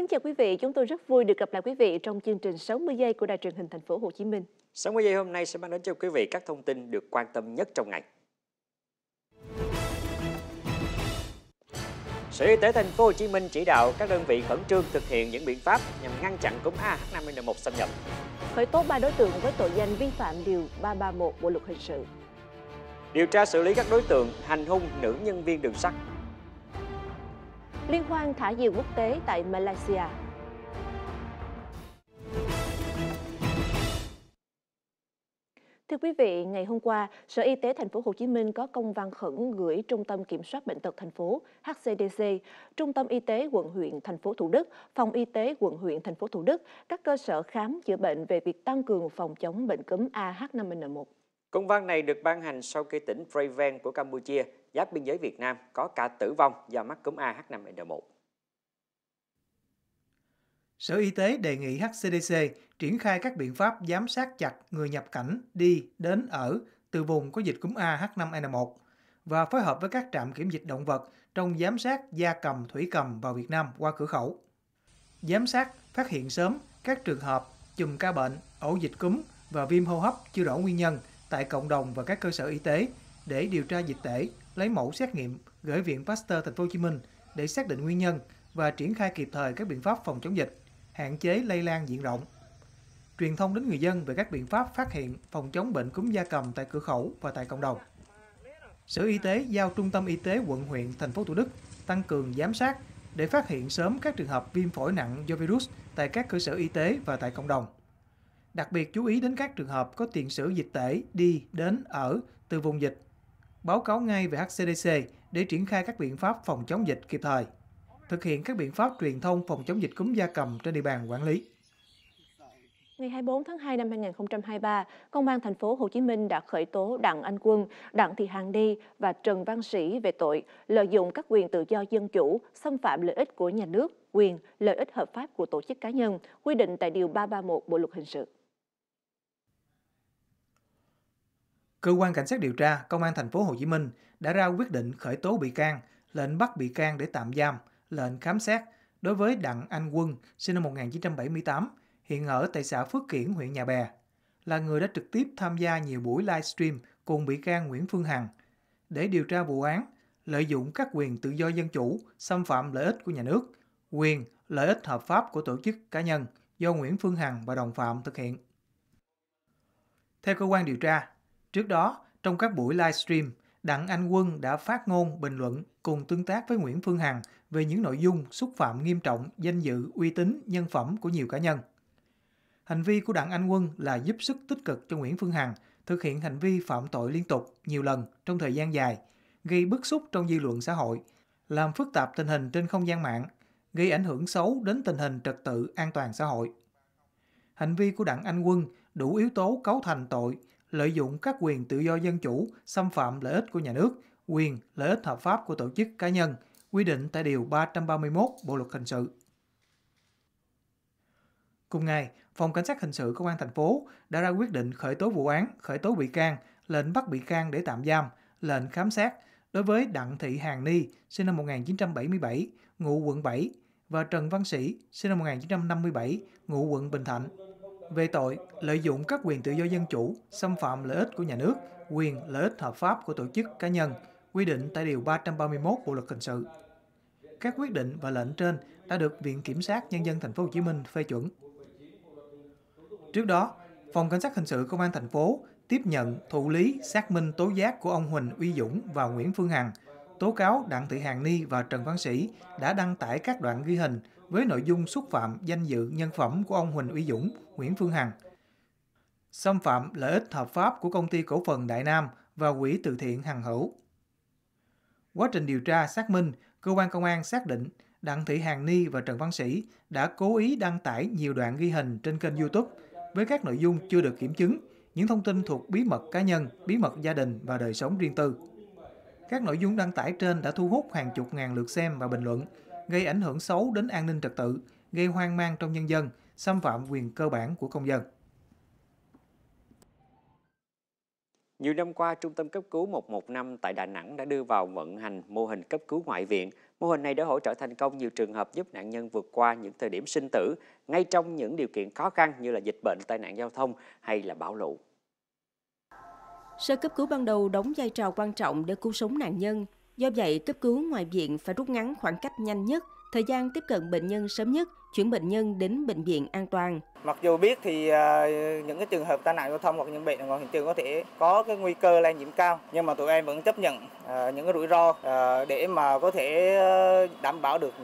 Kính chào quý vị, chúng tôi rất vui được gặp lại quý vị trong chương trình 60 giây của Đài truyền hình thành phố Hồ Chí Minh. 60 giây hôm nay sẽ mang đến cho quý vị các thông tin được quan tâm nhất trong ngày. Sở Y tế thành phố Hồ Chí Minh chỉ đạo các đơn vị khẩn trương thực hiện những biện pháp nhằm ngăn chặn cúm AH5N1 xâm nhập. Khởi tố 3 đối tượng với tội danh vi phạm điều 331 Bộ luật hình sự. Điều tra xử lý các đối tượng hành hung nữ nhân viên đường sắt liên hoan thả diều quốc tế tại Malaysia. Thưa quý vị, ngày hôm qua, Sở Y tế thành phố Hồ Chí Minh có công văn khẩn gửi Trung tâm Kiểm soát bệnh tật thành phố HCDC, Trung tâm Y tế quận huyện thành phố Thủ Đức, Phòng Y tế quận huyện thành phố Thủ Đức, các cơ sở khám chữa bệnh về việc tăng cường phòng chống bệnh cúm AH5N1. Công văn này được ban hành sau khi tỉnh Preven của Campuchia giáp biên giới Việt Nam có ca tử vong do mắc cúm AH5N1. Sở Y tế đề nghị HCDC triển khai các biện pháp giám sát chặt người nhập cảnh đi, đến, ở từ vùng có dịch cúm AH5N1 và phối hợp với các trạm kiểm dịch động vật trong giám sát gia cầm, thủy cầm vào Việt Nam qua cửa khẩu. Giám sát, phát hiện sớm các trường hợp chùm ca bệnh, ổ dịch cúm và viêm hô hấp chưa rõ nguyên nhân – tại cộng đồng và các cơ sở y tế để điều tra dịch tễ, lấy mẫu xét nghiệm gửi Viện Pasteur Thành phố Hồ Chí Minh để xác định nguyên nhân và triển khai kịp thời các biện pháp phòng chống dịch, hạn chế lây lan diện rộng. Truyền thông đến người dân về các biện pháp phát hiện phòng chống bệnh cúm gia cầm tại cửa khẩu và tại cộng đồng. Sở Y tế giao Trung tâm Y tế quận huyện thành phố Thủ Đức tăng cường giám sát để phát hiện sớm các trường hợp viêm phổi nặng do virus tại các cơ sở y tế và tại cộng đồng đặc biệt chú ý đến các trường hợp có tiền sử dịch tễ đi, đến, ở từ vùng dịch. Báo cáo ngay về HCDC để triển khai các biện pháp phòng chống dịch kịp thời. Thực hiện các biện pháp truyền thông phòng chống dịch cúm gia cầm trên địa bàn quản lý. Ngày 24 tháng 2 năm 2023, Công an thành phố Hồ Chí Minh đã khởi tố Đặng Anh Quân, Đặng Thị hàng đi và Trần Văn Sĩ về tội lợi dụng các quyền tự do dân chủ, xâm phạm lợi ích của nhà nước, quyền, lợi ích hợp pháp của tổ chức cá nhân, quy định tại Điều 331 Bộ Luật Hình sự. Cơ quan cảnh sát điều tra Công an thành phố Hồ Chí Minh đã ra quyết định khởi tố bị can, lệnh bắt bị can để tạm giam, lệnh khám xét đối với Đặng Anh Quân, sinh năm 1978, hiện ở tại xã Phước Kiển, huyện Nhà Bè, là người đã trực tiếp tham gia nhiều buổi livestream cùng bị can Nguyễn Phương Hằng để điều tra vụ án lợi dụng các quyền tự do dân chủ, xâm phạm lợi ích của nhà nước, quyền, lợi ích hợp pháp của tổ chức cá nhân do Nguyễn Phương Hằng và đồng phạm thực hiện. Theo cơ quan điều tra, Trước đó, trong các buổi livestream, Đặng Anh Quân đã phát ngôn, bình luận cùng tương tác với Nguyễn Phương Hằng về những nội dung xúc phạm nghiêm trọng danh dự, uy tín, nhân phẩm của nhiều cá nhân. Hành vi của Đặng Anh Quân là giúp sức tích cực cho Nguyễn Phương Hằng thực hiện hành vi phạm tội liên tục nhiều lần trong thời gian dài, gây bức xúc trong dư luận xã hội, làm phức tạp tình hình trên không gian mạng, gây ảnh hưởng xấu đến tình hình trật tự an toàn xã hội. Hành vi của Đặng Anh Quân đủ yếu tố cấu thành tội – lợi dụng các quyền tự do dân chủ, xâm phạm lợi ích của nhà nước, quyền, lợi ích hợp pháp của tổ chức cá nhân, quy định tại Điều 331 Bộ Luật Hình sự. Cùng ngày, Phòng Cảnh sát Hình sự Công an thành phố đã ra quyết định khởi tố vụ án, khởi tố bị can, lệnh bắt bị can để tạm giam, lệnh khám xét đối với Đặng Thị Hàng Ni, sinh năm 1977, ngụ quận 7, và Trần Văn Sĩ, sinh năm 1957, ngụ quận Bình Thạnh về tội lợi dụng các quyền tự do dân chủ, xâm phạm lợi ích của nhà nước, quyền lợi ích hợp pháp của tổ chức cá nhân, quy định tại Điều 331 Bộ Luật Hình sự. Các quyết định và lệnh trên đã được Viện Kiểm sát Nhân dân Thành phố Hồ Chí Minh phê chuẩn. Trước đó, Phòng Cảnh sát Hình sự Công an thành phố tiếp nhận, thụ lý, xác minh tố giác của ông Huỳnh Uy Dũng và Nguyễn Phương Hằng, tố cáo Đặng Thị Hàng Ni và Trần Văn Sĩ đã đăng tải các đoạn ghi hình với nội dung xúc phạm danh dự nhân phẩm của ông Huỳnh Uy Dũng, Nguyễn Phương Hằng, xâm phạm lợi ích hợp pháp của công ty cổ phần Đại Nam và quỹ từ thiện Hằng Hữu. Quá trình điều tra xác minh, cơ quan công an xác định Đặng Thị Hàng Ni và Trần Văn Sĩ đã cố ý đăng tải nhiều đoạn ghi hình trên kênh YouTube với các nội dung chưa được kiểm chứng, những thông tin thuộc bí mật cá nhân, bí mật gia đình và đời sống riêng tư. Các nội dung đăng tải trên đã thu hút hàng chục ngàn lượt xem và bình luận, gây ảnh hưởng xấu đến an ninh trật tự, gây hoang mang trong nhân dân, xâm phạm quyền cơ bản của công dân. Nhiều năm qua, Trung tâm cấp cứu 115 tại Đà Nẵng đã đưa vào vận hành mô hình cấp cứu ngoại viện. Mô hình này đã hỗ trợ thành công nhiều trường hợp giúp nạn nhân vượt qua những thời điểm sinh tử, ngay trong những điều kiện khó khăn như là dịch bệnh, tai nạn giao thông hay là bão lũ. Sơ cấp cứu ban đầu đóng vai trò quan trọng để cứu sống nạn nhân, Do vậy, cấp cứu ngoài viện phải rút ngắn khoảng cách nhanh nhất, thời gian tiếp cận bệnh nhân sớm nhất, chuyển bệnh nhân đến bệnh viện an toàn. Mặc dù biết thì à, những cái trường hợp tai nạn giao thông hoặc những bệnh ngoài hiện trường có thể có cái nguy cơ lây nhiễm cao, nhưng mà tụi em vẫn chấp nhận à, những cái rủi ro à, để mà có thể đảm bảo được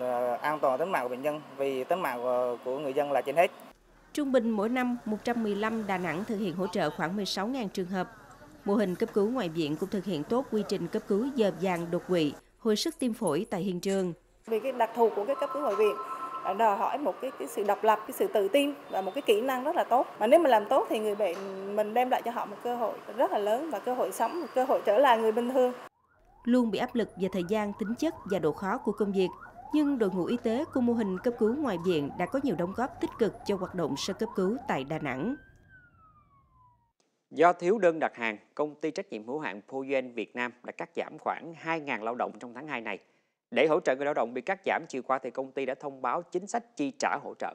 an toàn tính mạng của bệnh nhân vì tính mạng của người dân là trên hết. Trung bình mỗi năm, 115 Đà Nẵng thực hiện hỗ trợ khoảng 16.000 trường hợp Mô hình cấp cứu ngoại viện cũng thực hiện tốt quy trình cấp cứu dợp dàn đột quỵ, hồi sức tim phổi tại hiện trường. Vì cái đặc thù của cái cấp cứu ngoại viện à, đòi hỏi một cái, cái sự độc lập, cái sự tự tin và một cái kỹ năng rất là tốt. Mà nếu mà làm tốt thì người bệnh mình đem lại cho họ một cơ hội rất là lớn và cơ hội sống, một cơ hội trở lại người bình thường. Luôn bị áp lực về thời gian, tính chất và độ khó của công việc, nhưng đội ngũ y tế của mô hình cấp cứu ngoại viện đã có nhiều đóng góp tích cực cho hoạt động sơ cấp cứu tại Đà Nẵng. Do thiếu đơn đặt hàng, công ty trách nhiệm hữu hạn Poyen Việt Nam đã cắt giảm khoảng 2.000 lao động trong tháng 2 này. Để hỗ trợ người lao động bị cắt giảm chiều qua thì công ty đã thông báo chính sách chi trả hỗ trợ.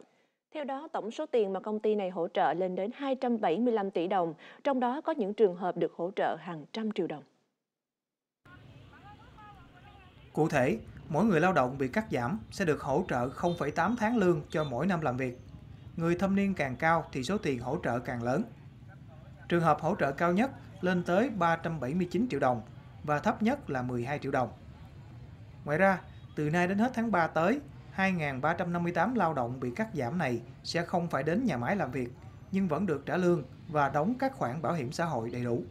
Theo đó, tổng số tiền mà công ty này hỗ trợ lên đến 275 tỷ đồng, trong đó có những trường hợp được hỗ trợ hàng trăm triệu đồng. Cụ thể, mỗi người lao động bị cắt giảm sẽ được hỗ trợ 0,8 tháng lương cho mỗi năm làm việc. Người thâm niên càng cao thì số tiền hỗ trợ càng lớn. Trường hợp hỗ trợ cao nhất lên tới 379 triệu đồng và thấp nhất là 12 triệu đồng. Ngoài ra, từ nay đến hết tháng 3 tới, 2.358 lao động bị cắt giảm này sẽ không phải đến nhà máy làm việc, nhưng vẫn được trả lương và đóng các khoản bảo hiểm xã hội đầy đủ.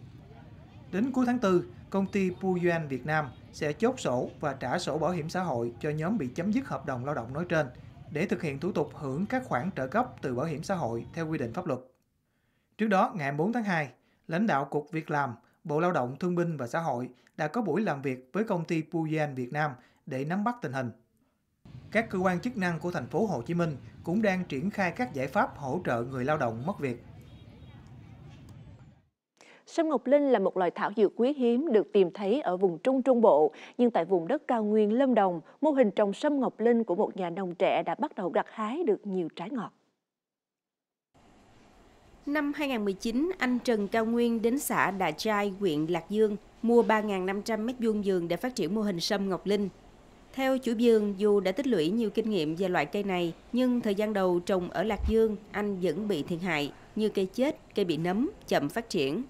Đến cuối tháng 4, công ty Puyen Việt Nam sẽ chốt sổ và trả sổ bảo hiểm xã hội cho nhóm bị chấm dứt hợp đồng lao động nói trên để thực hiện thủ tục hưởng các khoản trợ cấp từ bảo hiểm xã hội theo quy định pháp luật. Trước đó, ngày 4 tháng 2, lãnh đạo Cục Việc làm, Bộ Lao động Thương binh và Xã hội đã có buổi làm việc với công ty Puyen Việt Nam để nắm bắt tình hình. Các cơ quan chức năng của thành phố Hồ Chí Minh cũng đang triển khai các giải pháp hỗ trợ người lao động mất việc. Sâm Ngọc Linh là một loài thảo dược quý hiếm được tìm thấy ở vùng Trung Trung Bộ, nhưng tại vùng đất cao nguyên Lâm Đồng, mô hình trồng sâm Ngọc Linh của một nhà nông trẻ đã bắt đầu gặt hái được nhiều trái ngọt. Năm 2019, anh Trần Cao Nguyên đến xã Đà Trai, huyện Lạc Dương, mua 3.500 mét vuông giường để phát triển mô hình sâm Ngọc Linh. Theo chủ vườn, dù đã tích lũy nhiều kinh nghiệm về loại cây này, nhưng thời gian đầu trồng ở Lạc Dương, anh vẫn bị thiệt hại như cây chết, cây bị nấm, chậm phát triển.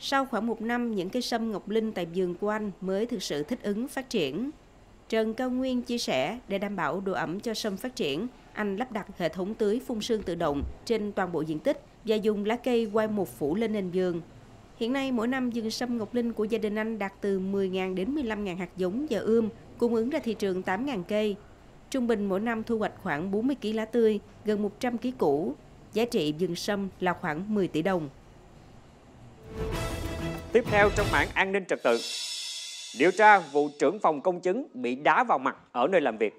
Sau khoảng một năm, những cây sâm Ngọc Linh tại vườn của anh mới thực sự thích ứng phát triển. Trần Cao Nguyên chia sẻ, để đảm bảo độ ẩm cho sâm phát triển, anh lắp đặt hệ thống tưới phun sương tự động trên toàn bộ diện tích và dùng lá cây quay một phủ lên nền giường Hiện nay, mỗi năm vườn sâm Ngọc Linh của gia đình anh đạt từ 10.000 đến 15.000 hạt giống và ươm, cung ứng ra thị trường 8.000 cây. Trung bình mỗi năm thu hoạch khoảng 40 kg lá tươi, gần 100 kg củ. Giá trị vườn sâm là khoảng 10 tỷ đồng. Tiếp theo trong mảng an ninh trật tự, điều tra vụ trưởng phòng công chứng bị đá vào mặt ở nơi làm việc.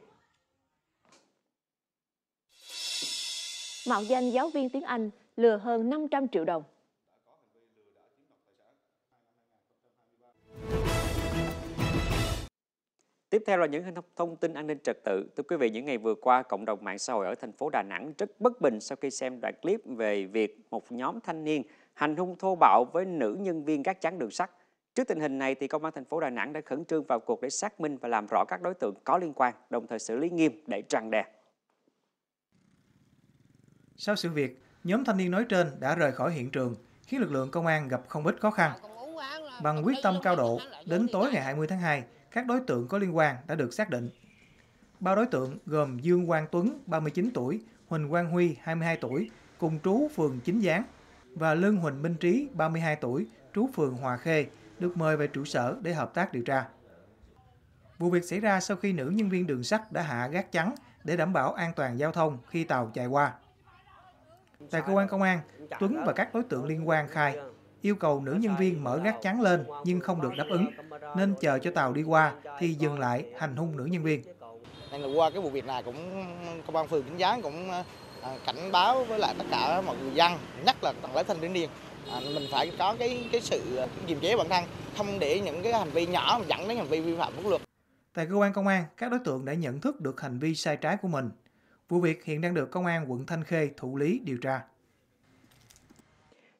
Mạo danh giáo viên tiếng Anh lừa hơn 500 triệu đồng. Tiếp theo là những thông tin an ninh trật tự. Thưa quý vị, những ngày vừa qua, cộng đồng mạng xã hội ở thành phố Đà Nẵng rất bất bình sau khi xem đoạn clip về việc một nhóm thanh niên hành hung thô bạo với nữ nhân viên gác chắn đường sắt. Trước tình hình này, thì công an thành phố Đà Nẵng đã khẩn trương vào cuộc để xác minh và làm rõ các đối tượng có liên quan, đồng thời xử lý nghiêm để tràn đè. Sau sự việc, Nhóm thanh niên nói trên đã rời khỏi hiện trường, khiến lực lượng công an gặp không ít khó khăn. Bằng quyết tâm cao độ, đến tối ngày 20 tháng 2, các đối tượng có liên quan đã được xác định. Ba đối tượng gồm Dương Quang Tuấn, 39 tuổi, Huỳnh Quang Huy, 22 tuổi, cùng trú phường Chính Gián và Lương Huỳnh Minh Trí, 32 tuổi, trú phường Hòa Khê, được mời về trụ sở để hợp tác điều tra. Vụ việc xảy ra sau khi nữ nhân viên đường sắt đã hạ gác chắn để đảm bảo an toàn giao thông khi tàu chạy qua. Tại cơ quan công an, Tuấn và các đối tượng liên quan khai yêu cầu nữ nhân viên mở gác chắn lên nhưng không được đáp ứng, nên chờ cho tàu đi qua thì dừng lại hành hung nữ nhân viên. Nên là qua cái vụ việc này cũng công an phường Vĩnh Gián cũng à, cảnh báo với lại tất cả mọi người dân, nhất là tầng lớp thanh thiếu niên à, mình phải có cái cái sự kiềm chế bản thân, không để những cái hành vi nhỏ mà dẫn đến hành vi vi phạm pháp luật. Tại cơ quan công an, các đối tượng đã nhận thức được hành vi sai trái của mình, Vụ việc hiện đang được Công an quận Thanh Khê thụ lý điều tra.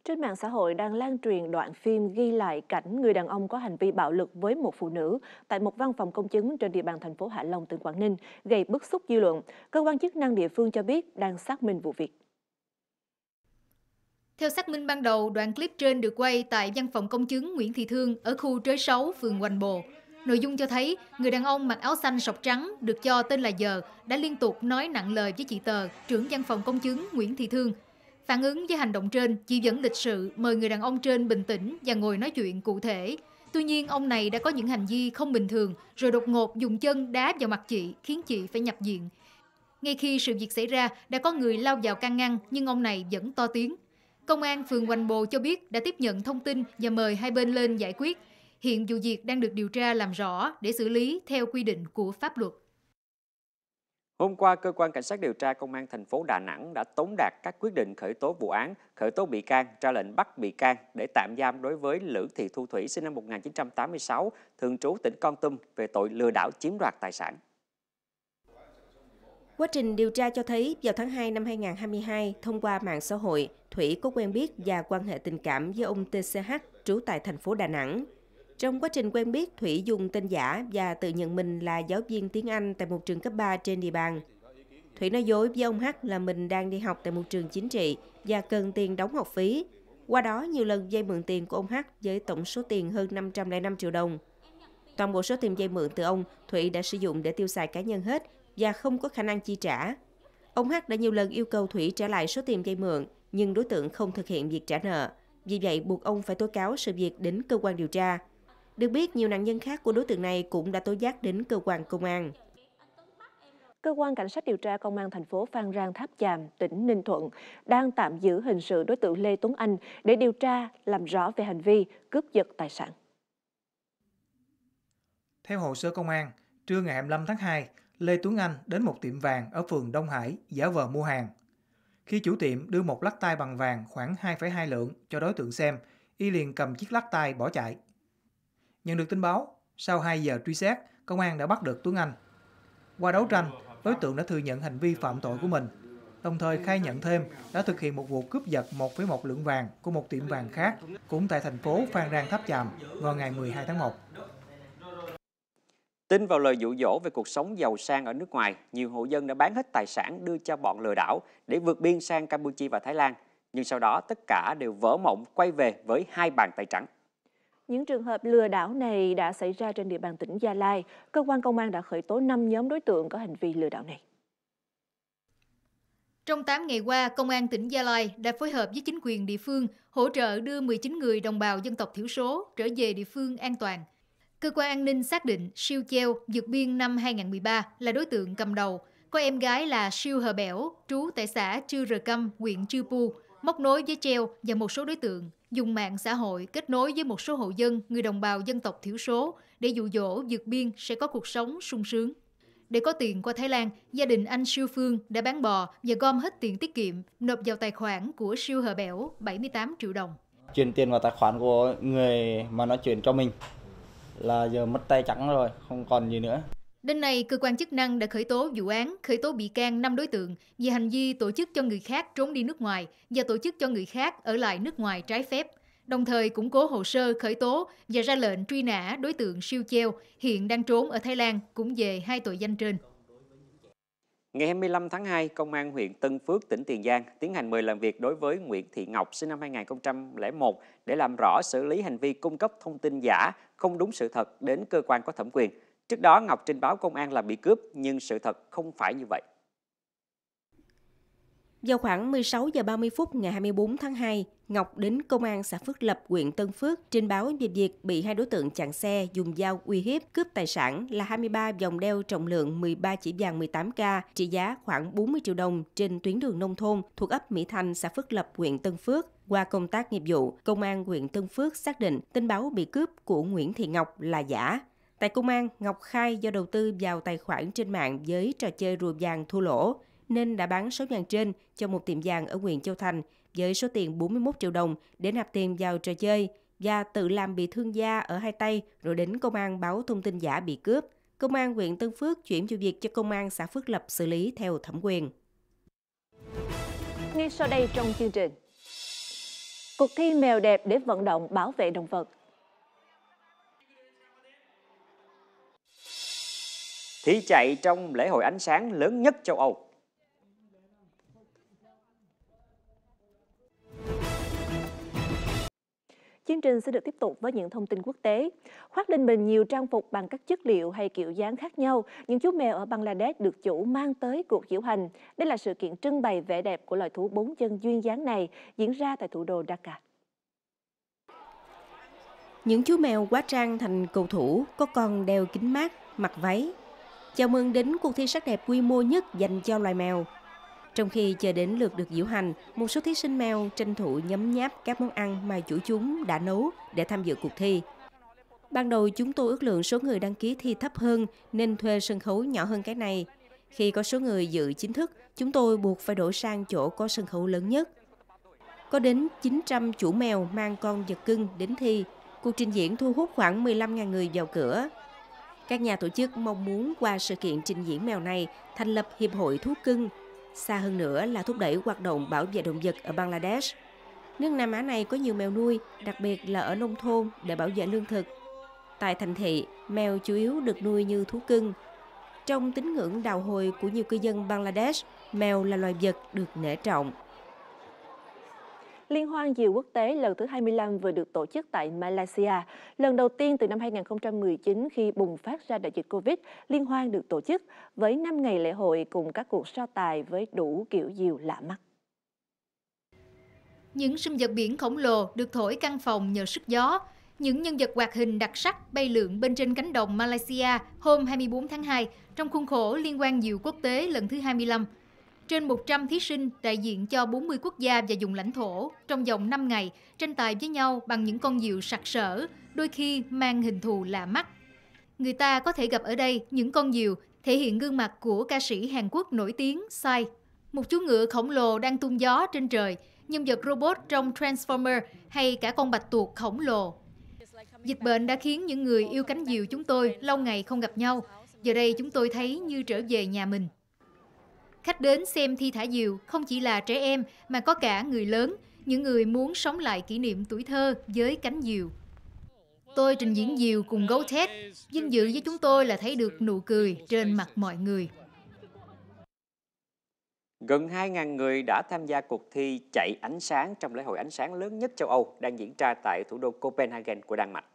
Trên mạng xã hội đang lan truyền đoạn phim ghi lại cảnh người đàn ông có hành vi bạo lực với một phụ nữ tại một văn phòng công chứng trên địa bàn thành phố Hạ Long, tỉnh Quảng Ninh, gây bức xúc dư luận. Cơ quan chức năng địa phương cho biết đang xác minh vụ việc. Theo xác minh ban đầu, đoạn clip trên được quay tại văn phòng công chứng Nguyễn Thị Thương ở khu Trới Sáu, phường Hoành Bồ, Nội dung cho thấy người đàn ông mặc áo xanh sọc trắng được cho tên là Giờ đã liên tục nói nặng lời với chị Tờ, trưởng văn phòng công chứng Nguyễn Thị Thương. Phản ứng với hành động trên, chị vẫn lịch sự mời người đàn ông trên bình tĩnh và ngồi nói chuyện cụ thể. Tuy nhiên, ông này đã có những hành vi không bình thường rồi đột ngột dùng chân đá vào mặt chị khiến chị phải nhập viện. Ngay khi sự việc xảy ra, đã có người lao vào can ngăn nhưng ông này vẫn to tiếng. Công an phường Hoành Bồ cho biết đã tiếp nhận thông tin và mời hai bên lên giải quyết. Hiện vụ việc đang được điều tra làm rõ để xử lý theo quy định của pháp luật. Hôm qua, cơ quan cảnh sát điều tra công an thành phố Đà Nẵng đã tống đạt các quyết định khởi tố vụ án, khởi tố bị can, ra lệnh bắt bị can để tạm giam đối với Lữ Thị Thu Thủy sinh năm 1986, thường trú tỉnh Con Tum về tội lừa đảo chiếm đoạt tài sản. Quá trình điều tra cho thấy vào tháng 2 năm 2022, thông qua mạng xã hội, Thủy có quen biết và quan hệ tình cảm với ông TCH trú tại thành phố Đà Nẵng. Trong quá trình quen biết, Thủy dùng tên giả và tự nhận mình là giáo viên tiếng Anh tại một trường cấp 3 trên địa bàn. Thủy nói dối với ông H là mình đang đi học tại một trường chính trị và cần tiền đóng học phí. Qua đó, nhiều lần dây mượn tiền của ông H với tổng số tiền hơn 505 triệu đồng. Toàn bộ số tiền dây mượn từ ông, Thủy đã sử dụng để tiêu xài cá nhân hết và không có khả năng chi trả. Ông H đã nhiều lần yêu cầu Thủy trả lại số tiền dây mượn, nhưng đối tượng không thực hiện việc trả nợ. Vì vậy, buộc ông phải tố cáo sự việc đến cơ quan điều tra. Được biết, nhiều nạn nhân khác của đối tượng này cũng đã tố giác đến cơ quan công an. Cơ quan Cảnh sát điều tra Công an thành phố Phan Rang Tháp Chàm, tỉnh Ninh Thuận đang tạm giữ hình sự đối tượng Lê Tuấn Anh để điều tra, làm rõ về hành vi cướp giật tài sản. Theo hồ sơ công an, trưa ngày 25 tháng 2, Lê Tuấn Anh đến một tiệm vàng ở phường Đông Hải giả vờ mua hàng. Khi chủ tiệm đưa một lắc tay bằng vàng khoảng 2,2 lượng cho đối tượng xem, y liền cầm chiếc lắc tay bỏ chạy. Nhận được tin báo, sau 2 giờ truy xét, công an đã bắt được Tuấn Anh. Qua đấu tranh, đối tượng đã thừa nhận hành vi phạm tội của mình, đồng thời khai nhận thêm đã thực hiện một vụ cướp giật 1,1 lượng vàng của một tiệm vàng khác cũng tại thành phố Phan Rang Tháp Chàm vào ngày 12 tháng 1. Tin vào lời dụ dỗ về cuộc sống giàu sang ở nước ngoài, nhiều hộ dân đã bán hết tài sản đưa cho bọn lừa đảo để vượt biên sang Campuchia và Thái Lan. Nhưng sau đó tất cả đều vỡ mộng quay về với hai bàn tay trắng. Những trường hợp lừa đảo này đã xảy ra trên địa bàn tỉnh Gia Lai. Cơ quan công an đã khởi tố 5 nhóm đối tượng có hành vi lừa đảo này. Trong 8 ngày qua, Công an tỉnh Gia Lai đã phối hợp với chính quyền địa phương hỗ trợ đưa 19 người đồng bào dân tộc thiểu số trở về địa phương an toàn. Cơ quan an ninh xác định Siêu Treo vượt biên năm 2013 là đối tượng cầm đầu, có em gái là Siêu Hờ Bẻo, trú tại xã Chư Rờ Câm, huyện Chư Pu, móc nối với Treo và một số đối tượng dùng mạng xã hội kết nối với một số hộ dân người đồng bào dân tộc thiểu số để dụ dỗ vượt biên sẽ có cuộc sống sung sướng. Để có tiền qua Thái Lan, gia đình anh Siêu Phương đã bán bò và gom hết tiền tiết kiệm nộp vào tài khoản của Siêu Hờ Bẻo 78 triệu đồng. Chuyển tiền vào tài khoản của người mà nó chuyển cho mình là giờ mất tay trắng rồi, không còn gì nữa. Đến nay, cơ quan chức năng đã khởi tố vụ án, khởi tố bị can 5 đối tượng vì hành vi tổ chức cho người khác trốn đi nước ngoài và tổ chức cho người khác ở lại nước ngoài trái phép, đồng thời củng cố hồ sơ khởi tố và ra lệnh truy nã đối tượng siêu treo hiện đang trốn ở Thái Lan cũng về hai tội danh trên. Ngày 25 tháng 2, Công an huyện Tân Phước, tỉnh Tiền Giang tiến hành mời làm việc đối với Nguyễn Thị Ngọc sinh năm 2001 để làm rõ xử lý hành vi cung cấp thông tin giả, không đúng sự thật đến cơ quan có thẩm quyền – Trước đó Ngọc trình báo công an là bị cướp nhưng sự thật không phải như vậy. Vào khoảng 16 giờ 30 phút ngày 24 tháng 2, Ngọc đến công an xã Phước Lập, huyện Tân Phước trình báo về việc bị hai đối tượng chặn xe dùng dao uy hiếp cướp tài sản là 23 vòng đeo trọng lượng 13 chỉ vàng 18K trị giá khoảng 40 triệu đồng trên tuyến đường nông thôn thuộc ấp Mỹ Thành, xã Phước Lập, huyện Tân Phước. Qua công tác nghiệp vụ, công an huyện Tân Phước xác định tin báo bị cướp của Nguyễn Thị Ngọc là giả. Tại công an, Ngọc khai do đầu tư vào tài khoản trên mạng với trò chơi rùa vàng thua lỗ, nên đã bán số vàng trên cho một tiệm vàng ở huyện Châu Thành với số tiền 41 triệu đồng để nạp tiền vào trò chơi và tự làm bị thương da ở hai tay rồi đến công an báo thông tin giả bị cướp. Công an huyện Tân Phước chuyển vụ việc cho công an xã Phước Lập xử lý theo thẩm quyền. Ngay sau đây trong chương trình Cuộc thi mèo đẹp để vận động bảo vệ động vật thi chạy trong lễ hội ánh sáng lớn nhất châu Âu. Chương trình sẽ được tiếp tục với những thông tin quốc tế. Khoác lên mình nhiều trang phục bằng các chất liệu hay kiểu dáng khác nhau, những chú mèo ở Bangladesh được chủ mang tới cuộc diễu hành. Đây là sự kiện trưng bày vẻ đẹp của loài thú bốn chân duyên dáng này diễn ra tại thủ đô Dhaka. Những chú mèo quá trang thành cầu thủ, có con đeo kính mát, mặc váy, chào mừng đến cuộc thi sắc đẹp quy mô nhất dành cho loài mèo. Trong khi chờ đến lượt được diễu hành, một số thí sinh mèo tranh thủ nhấm nháp các món ăn mà chủ chúng đã nấu để tham dự cuộc thi. Ban đầu chúng tôi ước lượng số người đăng ký thi thấp hơn nên thuê sân khấu nhỏ hơn cái này. Khi có số người dự chính thức, chúng tôi buộc phải đổi sang chỗ có sân khấu lớn nhất. Có đến 900 chủ mèo mang con vật cưng đến thi. Cuộc trình diễn thu hút khoảng 15.000 người vào cửa. Các nhà tổ chức mong muốn qua sự kiện trình diễn mèo này thành lập Hiệp hội Thú cưng, xa hơn nữa là thúc đẩy hoạt động bảo vệ động vật ở Bangladesh. Nước Nam Á này có nhiều mèo nuôi, đặc biệt là ở nông thôn để bảo vệ lương thực. Tại thành thị, mèo chủ yếu được nuôi như thú cưng. Trong tín ngưỡng đào hồi của nhiều cư dân Bangladesh, mèo là loài vật được nể trọng. Liên hoan diều quốc tế lần thứ 25 vừa được tổ chức tại Malaysia. Lần đầu tiên từ năm 2019 khi bùng phát ra đại dịch Covid, liên hoan được tổ chức với 5 ngày lễ hội cùng các cuộc so tài với đủ kiểu diều lạ mắt. Những sinh vật biển khổng lồ được thổi căn phòng nhờ sức gió. Những nhân vật hoạt hình đặc sắc bay lượn bên trên cánh đồng Malaysia hôm 24 tháng 2 trong khuôn khổ Liên quan Diều Quốc tế lần thứ 25 trên 100 thí sinh đại diện cho 40 quốc gia và vùng lãnh thổ, trong vòng 5 ngày, tranh tài với nhau bằng những con diều sặc sỡ, đôi khi mang hình thù lạ mắt. Người ta có thể gặp ở đây những con diều thể hiện gương mặt của ca sĩ Hàn Quốc nổi tiếng Sai. Một chú ngựa khổng lồ đang tung gió trên trời, nhân vật robot trong Transformer hay cả con bạch tuộc khổng lồ. Dịch bệnh đã khiến những người yêu cánh diều chúng tôi lâu ngày không gặp nhau. Giờ đây chúng tôi thấy như trở về nhà mình. Khách đến xem thi thả diều không chỉ là trẻ em mà có cả người lớn, những người muốn sống lại kỷ niệm tuổi thơ với cánh diều. Tôi trình diễn diều cùng gấu thét, vinh dự với chúng tôi là thấy được nụ cười trên mặt mọi người. Gần 2.000 người đã tham gia cuộc thi chạy ánh sáng trong lễ hội ánh sáng lớn nhất châu Âu đang diễn ra tại thủ đô Copenhagen của Đan Mạch.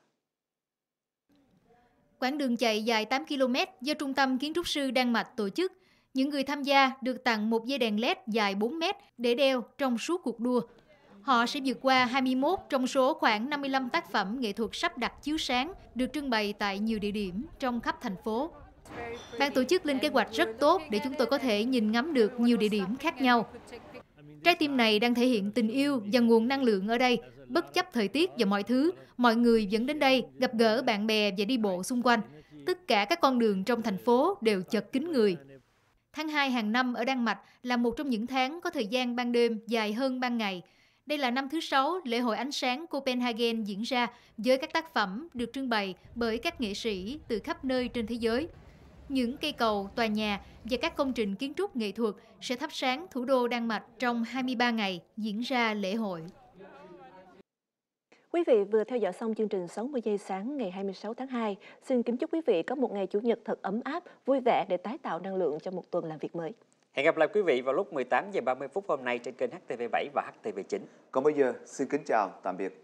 Quãng đường chạy dài 8 km do Trung tâm Kiến trúc sư Đan Mạch tổ chức những người tham gia được tặng một dây đèn LED dài 4 mét để đeo trong suốt cuộc đua. Họ sẽ vượt qua 21 trong số khoảng 55 tác phẩm nghệ thuật sắp đặt chiếu sáng được trưng bày tại nhiều địa điểm trong khắp thành phố. Ban tổ chức lên kế hoạch rất tốt để chúng tôi có thể nhìn ngắm được nhiều địa điểm khác nhau. Trái tim này đang thể hiện tình yêu và nguồn năng lượng ở đây. Bất chấp thời tiết và mọi thứ, mọi người vẫn đến đây gặp gỡ bạn bè và đi bộ xung quanh. Tất cả các con đường trong thành phố đều chật kín người. Tháng 2 hàng năm ở Đan Mạch là một trong những tháng có thời gian ban đêm dài hơn ban ngày. Đây là năm thứ sáu lễ hội ánh sáng Copenhagen diễn ra với các tác phẩm được trưng bày bởi các nghệ sĩ từ khắp nơi trên thế giới. Những cây cầu, tòa nhà và các công trình kiến trúc nghệ thuật sẽ thắp sáng thủ đô Đan Mạch trong 23 ngày diễn ra lễ hội. Quý vị vừa theo dõi xong chương trình 60 giây sáng ngày 26 tháng 2. Xin kính chúc quý vị có một ngày Chủ nhật thật ấm áp, vui vẻ để tái tạo năng lượng cho một tuần làm việc mới. Hẹn gặp lại quý vị vào lúc 18 giờ 30 phút hôm nay trên kênh HTV7 và HTV9. Còn bây giờ, xin kính chào, tạm biệt.